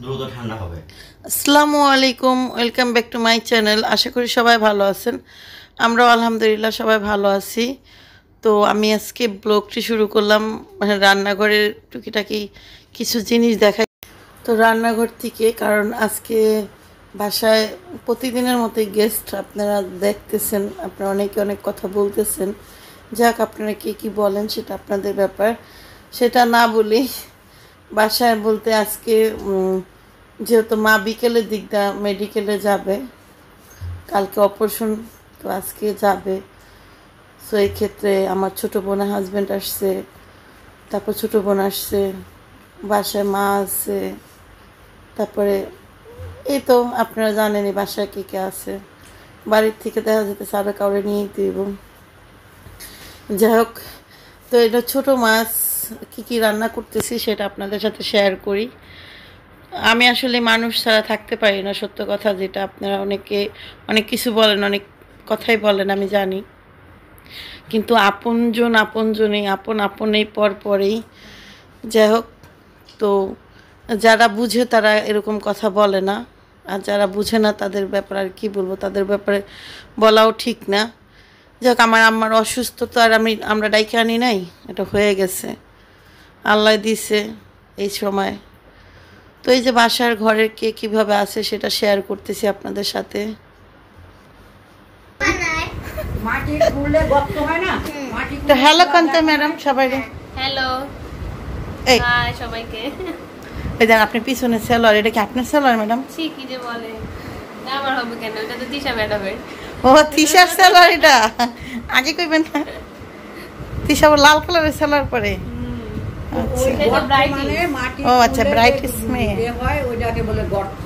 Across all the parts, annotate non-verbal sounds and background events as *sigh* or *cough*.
আসসালামু আলাইকুম welcome back to my channel আশা করি সবাই ভালো আছেন আমরাও আলহামদুলিল্লাহ সবাই ভালো আছি তো আমি আজকে ব্লগটি শুরু করলাম মানে রান্নাঘরের টুকিটাকি কিছু জিনিস দেখাই তো রান্নাঘর থেকে কারণ আজকে বাসায় প্রতিদিনের মতোই গেস্ট আপনারা দেখতেছেন আপনারা অনেকে অনেক কথা বলতেছেন যাক আপনারা কে কী বলেন সেটা আপনাদের ব্যাপার সেটা না বলি বাসায় বলতে আজকে যেহেতু মা বিকেলের দিকটা মেডিকেলে যাবে কালকে অপারেশন তো আজকে যাবে সো এই ক্ষেত্রে আমার ছোটো বোনের হাজব্যান্ড আসছে তারপর ছোটো বোন আসছে বাসায় মা আছে তারপরে এই তো আপনারা জানেনই বাসায় কে কে আছে বাড়ির থেকে দেখা যেতে সারা কাউরে নিয়েই দিব যাই হোক তো এটা ছোটো মাছ কি কি রান্না করতেছি সেটা আপনাদের সাথে শেয়ার করি আমি আসলে মানুষ ছাড়া থাকতে পারি না সত্য কথা যেটা আপনারা অনেকে অনেক কিছু বলেন অনেক কথাই বলেন আমি জানি কিন্তু আপনজন আপনজনেই আপন আপনেই পর পরেই যাই হোক তো যারা বুঝে তারা এরকম কথা বলে না আর যারা বুঝে না তাদের ব্যাপারে আর কী বলবো তাদের ব্যাপারে বলাও ঠিক না যাক আমার আমার অসুস্থতা আর আমি আমরা ডাইকে আনি নাই এটা হয়ে গেছে আল্লাহ দিছে এই সময় তো এই যে বাসার ঘরের কে কিভাবে আছে সেটা শেয়ার করতেছি আপনাদের সাথে তো হ্যালো কান্তা ম্যাডাম সবাই হ্যালো এই সবাইকে আপনি এটা কি আপনার ম্যাডাম ও এটা আগে না লাল কালারের সেলোয়ার পরে আচ্ছা। মানে ও আচ্ছা ইয়ে বলে গর্ত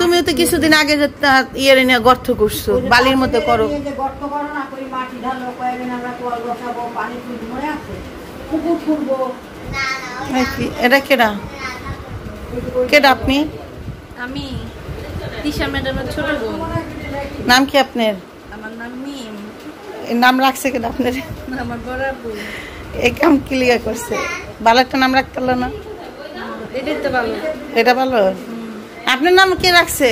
তুমি তো কিছুদিন আগে ইয়ের নিয়ে গর্ত করছো বালির মধ্যে করো গর্ত করো না করি মাটি ঢালো কয়েকদিন আমরা কল বসাবো পানি এটা কেডা কেডা আপনি আমি তিশা ম্যাডামের ছোট বোন নাম কি আপনার আমার নাম মিম নাম রাখছে কেন আপনার আমার বড় এই কাম ক্লিয়ার করছে ভালো একটা নাম রাখতে পারলো না এটা ভালো এটা ভালো আপনার নাম কি রাখছে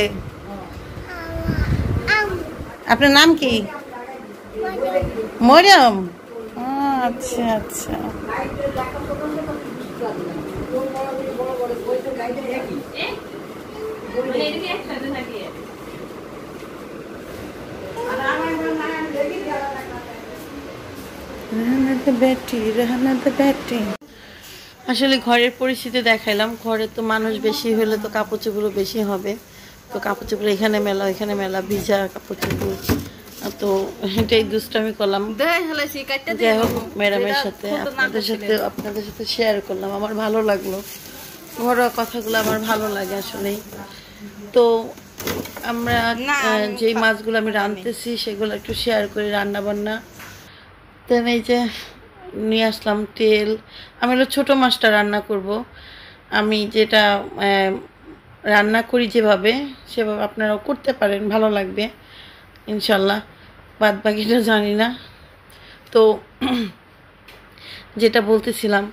আপনার নাম কি মরিয়ম আচ্ছা আচ্ছা মানে কি আসলে ঘরের পরিস্থিতি দেখাইলাম ঘরে তো মানুষ বেশি হলে তো কাপড় বেশি হবে তো কাপড় চোপড় এখানে মেলা এখানে মেলা ভিজা কাপড় চোপড় তো এটাই দুষ্টামি করলাম যাই হোক ম্যাডামের সাথে আপনাদের সাথে আপনাদের সাথে শেয়ার করলাম আমার ভালো লাগলো ঘরোয়া কথাগুলো আমার ভালো লাগে আসলেই তো আমরা যে মাছগুলো আমি রাঁধতেছি সেগুলো একটু শেয়ার করি রান্না বান্না দেন এই যে নিয়ে আসলাম তেল আমি হলো ছোটো মাছটা রান্না করব আমি যেটা রান্না করি যেভাবে সেভাবে আপনারাও করতে পারেন ভালো লাগবে ইনশাল্লাহ বাদ বাকিটা জানি না তো যেটা বলতেছিলাম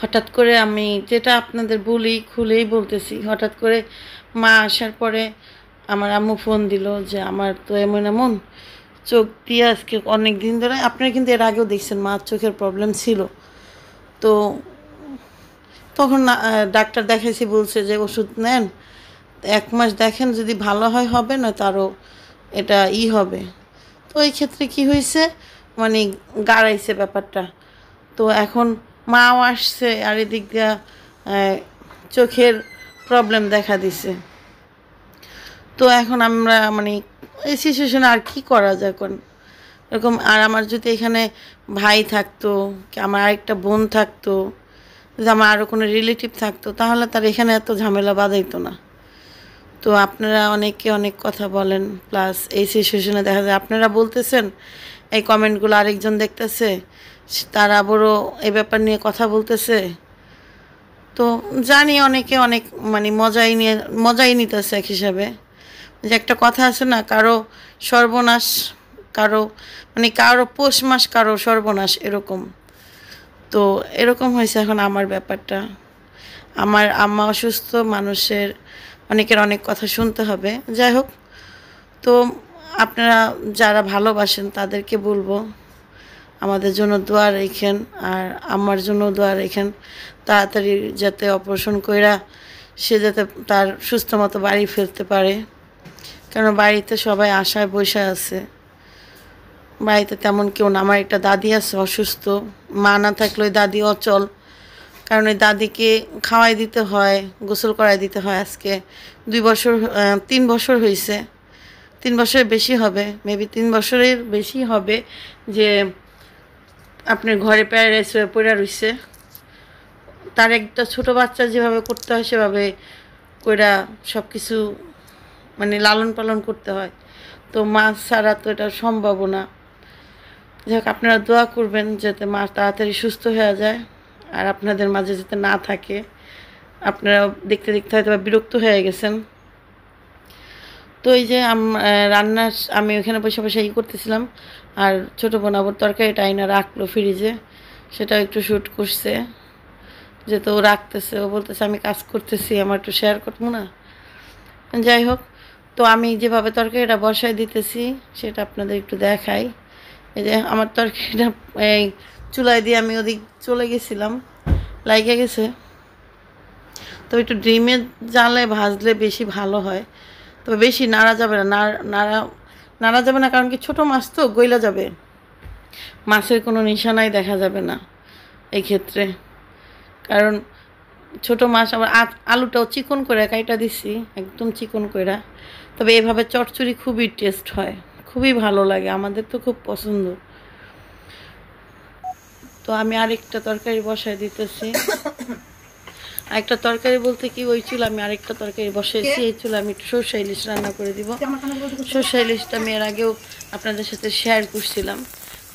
হঠাৎ করে আমি যেটা আপনাদের বলি খুলেই বলতেছি হঠাৎ করে মা আসার পরে আমার আম্মু ফোন দিল যে আমার তো এমন এমন চোখ দিয়ে আজকে অনেক দিন ধরে আপনারা কিন্তু এর আগেও দেখছেন মার চোখের প্রবলেম ছিল তো তখন ডাক্তার দেখাইছি বলছে যে ওষুধ নেন এক মাস দেখেন যদি ভালো হয় হবে না তারও এটা ই হবে তো এই ক্ষেত্রে কি হয়েছে মানে গাড়াইছে ব্যাপারটা তো এখন মাও আসছে আর এদিক দিয়া চোখের প্রবলেম দেখা দিছে তো এখন আমরা মানে এই সিচুয়েশানে আর কি করা যায় এখন এরকম আর আমার যদি এখানে ভাই থাকতো কি আমার আরেকটা বোন থাকতো যদি আমার আরও কোনো রিলেটিভ থাকতো তাহলে তার এখানে এত ঝামেলা বাঁধাইতো না তো আপনারা অনেকে অনেক কথা বলেন প্লাস এই সিচুয়েশনে দেখা যায় আপনারা বলতেছেন এই কমেন্টগুলো আরেকজন দেখতেছে তার আবারও এই ব্যাপার নিয়ে কথা বলতেছে তো জানি অনেকে অনেক মানে মজাই নিয়ে মজাই নিতেছে এক হিসাবে যে একটা কথা আছে না কারো সর্বনাশ কারো মানে কারো পৌষ মাস কারো সর্বনাশ এরকম তো এরকম হয়েছে এখন আমার ব্যাপারটা আমার আম্মা অসুস্থ মানুষের অনেকের অনেক কথা শুনতে হবে যাই হোক তো আপনারা যারা ভালোবাসেন তাদেরকে বলবো আমাদের জন্য দোয়া রেখেন আর আমার জন্য দোয়া রেখেন তাড়াতাড়ি যাতে অপারেশন কইরা সে যাতে তার সুস্থ মতো বাড়ি ফেলতে পারে কেন বাড়িতে সবাই আশায় বসে আছে বাড়িতে তেমন কেউ না আমার একটা দাদি আছে অসুস্থ মা না থাকলে ওই দাদি অচল কারণ ওই দাদিকে খাওয়াই দিতে হয় গোসল করাই দিতে হয় আজকে দুই বছর তিন বছর হয়েছে তিন বছরের বেশি হবে মেবি তিন বছরের বেশি হবে যে আপনার ঘরে প্যারাডাইস হয়ে পড়ে রয়েছে তার একটা ছোট বাচ্চা যেভাবে করতে হয় সেভাবে কইরা সব কিছু মানে লালন পালন করতে হয় তো মাছ ছাড়া তো এটা সম্ভব না যাই হোক আপনারা দোয়া করবেন যাতে মা তাড়াতাড়ি সুস্থ হয়ে যায় আর আপনাদের মাঝে যাতে না থাকে আপনারা দেখতে দেখতে হয়তো বিরক্ত হয়ে গেছেন তো এই যে রান্না আমি ওখানে বসে বসে ই করতেছিলাম আর ছোটো বোন আবার তরকারিটা আইনা রাখলো ফ্রিজে সেটা একটু শ্যুট করছে যে তো রাখতেছে ও বলতেছে আমি কাজ করতেছি আমার একটু শেয়ার করবো না যাই হোক তো আমি যেভাবে তরকারিটা বসায় দিতেছি সেটা আপনাদের একটু দেখাই এই যে আমার তরকারিটা এই চুলায় দিয়ে আমি ওদিক চলে গেছিলাম লাইকে গেছে তো একটু ডিমের জ্বালে ভাজলে বেশি ভালো হয় তো বেশি নাড়া যাবে না নাড়া নাড়া যাবে না কারণ কি ছোটো মাছ তো গইলা যাবে মাছের কোনো নিশানাই দেখা যাবে না এই ক্ষেত্রে কারণ ছোট মাছ আবার আলুটাও চিকন করে কাইটা দিছি একদম চিকন করে তবে এভাবে চটচড়ি খুবই টেস্ট হয় খুবই ভালো লাগে আমাদের তো খুব পছন্দ তো আমি আরেকটা তরকারি বসায় দিতেছি *coughs* আরেকটা তরকারি বলতে কি ওই চুল আমি আরেকটা তরকারি বসাইছি এই চুল আমি একটু সর্ষা ইলিশ রান্না করে দিব সর্ষা ইলিশটা আমি এর আগেও আপনাদের সাথে শেয়ার করছিলাম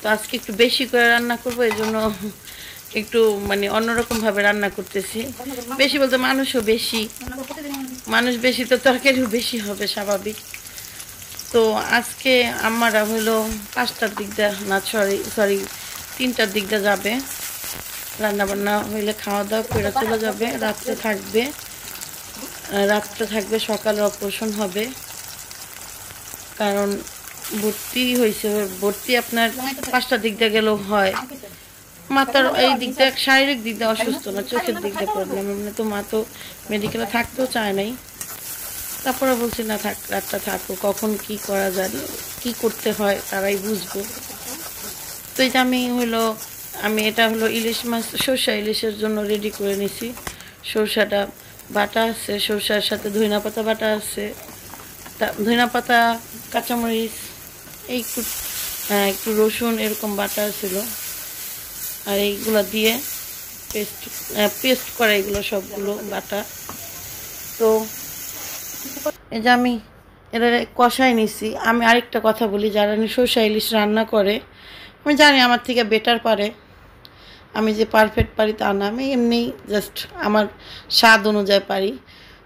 তো আজকে একটু বেশি করে রান্না করবো এই জন্য একটু মানে অন্যরকমভাবে রান্না করতেছি বেশি বলতে মানুষও বেশি মানুষ বেশি তো তরকারিও বেশি হবে স্বাভাবিক তো আজকে আমারা হলো পাঁচটার দিকটা না সরি সরি তিনটার দিকটা যাবে রান্নাবান্না হইলে খাওয়া দাওয়া করে চলে যাবে রাত্রে থাকবে রাত্রে থাকবে সকালে অপারেশন হবে কারণ ভর্তি হয়েছে ভর্তি আপনার পাঁচটার দিক দিয়ে গেলেও হয় মাতার এই দিকটা শারীরিক দিকটা অসুস্থ না চোখের দিকটা প্রবলেম এমনি মানে তো মা তো মেডিকেলে থাকতেও চায় নাই তারপরে বলছি না থাক রাতটা থাকো কখন কি করা যায় কি করতে হয় তারাই বুঝবো তো এটা আমি হলো আমি এটা হলো ইলিশ মাছ সর্ষা ইলিশের জন্য রেডি করে নিছি সর্ষাটা বাটা আছে সর্ষার সাথে ধইনা পাতা বাটা আছে তা ধইনা পাতা কাঁচামরিচ এই হ্যাঁ, একটু রসুন এরকম বাটা ছিল আর এইগুলো দিয়ে পেস্ট হ্যাঁ, পেস্ট করা এগুলো সবগুলো বাটা তো এই যে আমি এটা কষাই নিছি আমি আরেকটা কথা বলি যারা সরষা ইলিশ রান্না করে আমি জানি আমার থেকে বেটার পারে আমি যে পারফেক্ট পারি তা না আমি এমনি জাস্ট আমার স্বাদ অনুযায়ী পারি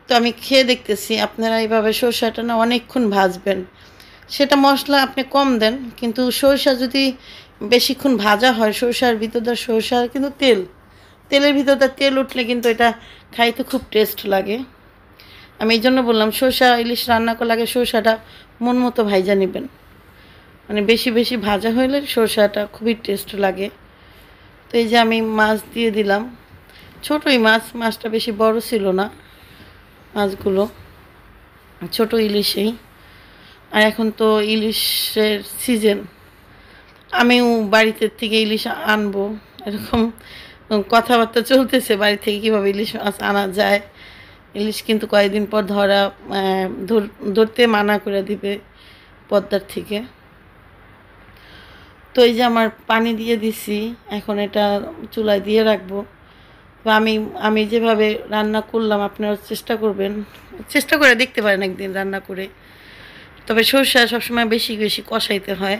তো আমি খেয়ে দেখতেছি আপনারা এইভাবে সরষাটা না অনেকক্ষণ ভাজবেন সেটা মশলা আপনি কম দেন কিন্তু সর্ষা যদি বেশিক্ষণ ভাজা হয় সরষার ভিতরটা সরষার কিন্তু তেল তেলের ভিতরটা তেল উঠলে কিন্তু এটা খাইতে খুব টেস্ট লাগে আমি এই জন্য বললাম সরষা ইলিশ রান্না করলে আগে সরষাটা মন মতো ভাইজা নেবেন মানে বেশি বেশি ভাজা হইলে সরষাটা খুবই টেস্ট লাগে তো এই যে আমি মাছ দিয়ে দিলাম ছোটোই মাছ মাছটা বেশি বড় ছিল না মাছগুলো ছোট ইলিশেই আর এখন তো ইলিশের সিজন আমিও বাড়িতে থেকে ইলিশ আনবো এরকম কথাবার্তা চলতেছে বাড়ি থেকে কীভাবে ইলিশ মাছ আনা যায় ইলিশ কিন্তু কয়েকদিন পর ধরা ধরতে মানা করে দিবে পদ্মার থেকে তো এই যে আমার পানি দিয়ে দিছি এখন এটা চুলায় দিয়ে রাখবো আমি আমি যেভাবে রান্না করলাম আপনারা চেষ্টা করবেন চেষ্টা করে দেখতে পারেন একদিন রান্না করে তবে সরষা সবসময় বেশি বেশি কষাইতে হয়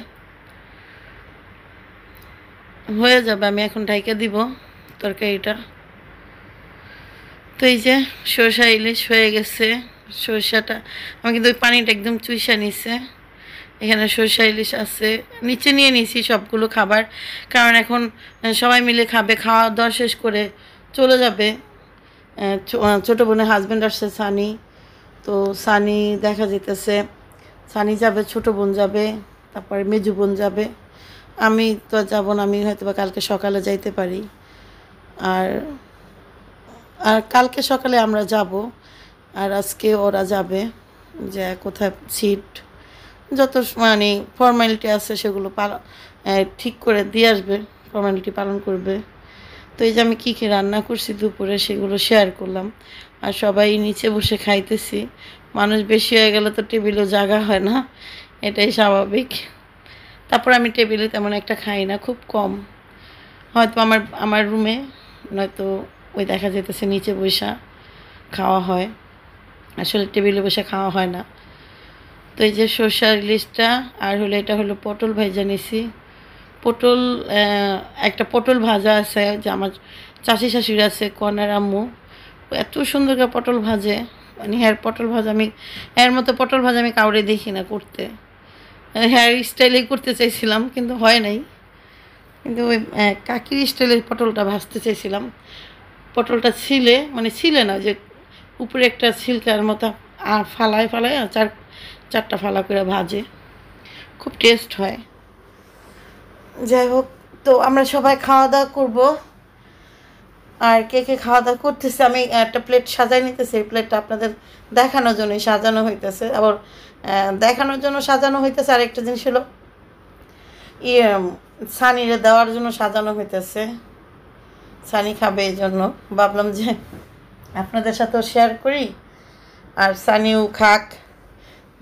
হয়ে যাবে আমি এখন ঢাইকে দিব তরকারিটা তো এই যে সরষা ইলিশ হয়ে গেছে সরষাটা আমি কিন্তু ওই পানিটা একদম চুইসা নিছে এখানে সরষা ইলিশ আছে নিচে নিয়ে নিছি সবগুলো খাবার কারণ এখন সবাই মিলে খাবে খাওয়া দাওয়া শেষ করে চলে যাবে ছোটো বোনের হাজব্যান্ড আসছে সানি তো সানি দেখা যেতেছে সানি যাবে ছোটো বোন যাবে তারপরে মেজু বোন যাবে আমি তো যাব না আমি হয়তো বা কালকে সকালে যাইতে পারি আর আর কালকে সকালে আমরা যাব আর আজকে ওরা যাবে যে কোথায় সিট যত মানে ফর্মালিটি আছে সেগুলো ঠিক করে দিয়ে আসবে ফর্মালিটি পালন করবে তো এই যে আমি কী কী রান্না করছি দুপুরে সেগুলো শেয়ার করলাম আর সবাই নিচে বসে খাইতেছি মানুষ বেশি হয়ে গেলে তো টেবিলও জাগা হয় না এটাই স্বাভাবিক তারপর আমি টেবিলে তেমন একটা খাই না খুব কম হয়তো আমার আমার রুমে নয়তো ওই দেখা যেতেছে নিচে বৈশা খাওয়া হয় আসলে টেবিলে বসে খাওয়া হয় না তো এই যে সর্ষার ইলিশটা আর হলো এটা হলো পটল ভাজা নিছি পটল একটা পটল ভাজা আছে যে আমার চাষি শাশুড়ি আছে কনার আম্মু এত সুন্দর করে পটল ভাজে মানে হ্যার পটল ভাজা আমি এর মতো পটল ভাজা আমি কাউরে দেখি না করতে হেয়ার স্টাইলে করতে চাইছিলাম কিন্তু হয় নাই কিন্তু ওই কাকির স্টাইলের পটলটা ভাজতে চাইছিলাম পটলটা ছিলে মানে ছিলে না যে উপরে একটা ছিলকার মতো আর ফালায় ফালায় চার চারটা ফালা করে ভাজে খুব টেস্ট হয় যাই হোক তো আমরা সবাই খাওয়া দাওয়া করবো আর কে কে খাওয়া দাওয়া করতেছে আমি একটা প্লেট সাজাই নিতেছি এই প্লেটটা আপনাদের দেখানোর জন্যই সাজানো হইতেছে আবার দেখানোর জন্য সাজানো হইতেছে আর একটা জিনিস হলো ইয়ে সানিরে দেওয়ার জন্য সাজানো হইতেছে সানি খাবে এই জন্য ভাবলাম যে আপনাদের সাথেও শেয়ার করি আর সানিও খাক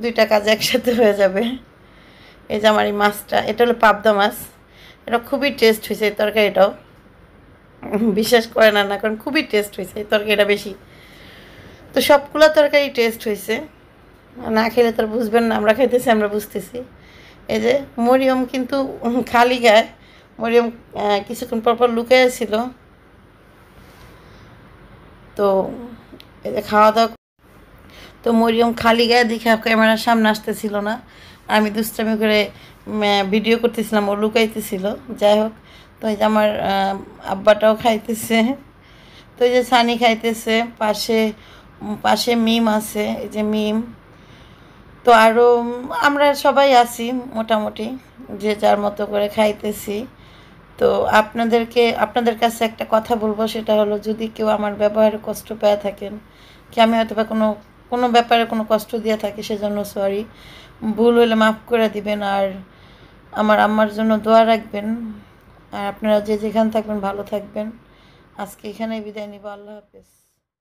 দুইটা কাজ একসাথে হয়ে যাবে এই যে আমার এই মাছটা এটা হলো পাবদা মাছ এটা খুবই টেস্ট হয়েছে এই তরকারিটাও বিশ্বাস করে না না কারণ খুবই টেস্ট হয়েছে এই তরকারিটা বেশি তো সবগুলো তরকারি টেস্ট হয়েছে না খেলে তার বুঝবেন না আমরা খাইতেছি আমরা বুঝতেছি এই যে মরিয়ম কিন্তু খালি গায়ে মরিয়ম কিছুক্ষণ পরপর লুকাইয়া ছিল তো এই যে খাওয়া দাওয়া তো মরিয়ম খালি গায়ে দেখে ক্যামেরার সামনে আসতেছিল না আমি দুষ্টামি করে ভিডিও করতেছিলাম ও লুকাইতেছিল যাই হোক তো এই যে আমার আব্বাটাও খাইতেছে তো এই যে সানি খাইতেছে পাশে পাশে মিম আছে এই যে মিম তো আরও আমরা সবাই আছি মোটামুটি যে যার মতো করে খাইতেছি তো আপনাদেরকে আপনাদের কাছে একটা কথা বলবো সেটা হলো যদি কেউ আমার ব্যবহারে কষ্ট পেয়ে থাকেন কি আমি হয়তো বা কোনো কোনো ব্যাপারে কোনো কষ্ট দিয়ে থাকি সেজন্য সরি ভুল হলে মাফ করে দিবেন আর আমার আম্মার জন্য দোয়া রাখবেন আর আপনারা যে যেখানে থাকবেন ভালো থাকবেন আজকে এখানে বিদায় নিব আল্লাহ হাফেজ